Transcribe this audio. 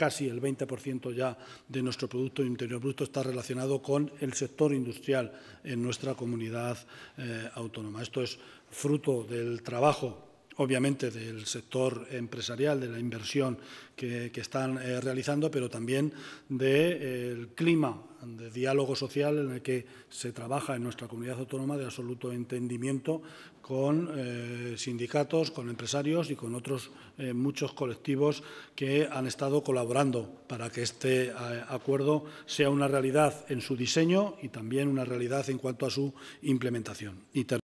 casi el 20% ya de nuestro Producto Interior Bruto está relacionado con el sector industrial en nuestra comunidad eh, autónoma. Esto es fruto del trabajo obviamente del sector empresarial, de la inversión que, están eh, realizando, pero también del clima de diálogo social en el que se trabaja en nuestra comunidad autónoma de absoluto entendimiento con eh, sindicatos, con empresarios y con otros eh, muchos colectivos que han estado colaborando para que este eh, acuerdo sea una realidad en su diseño y también una realidad en cuanto a su implementación.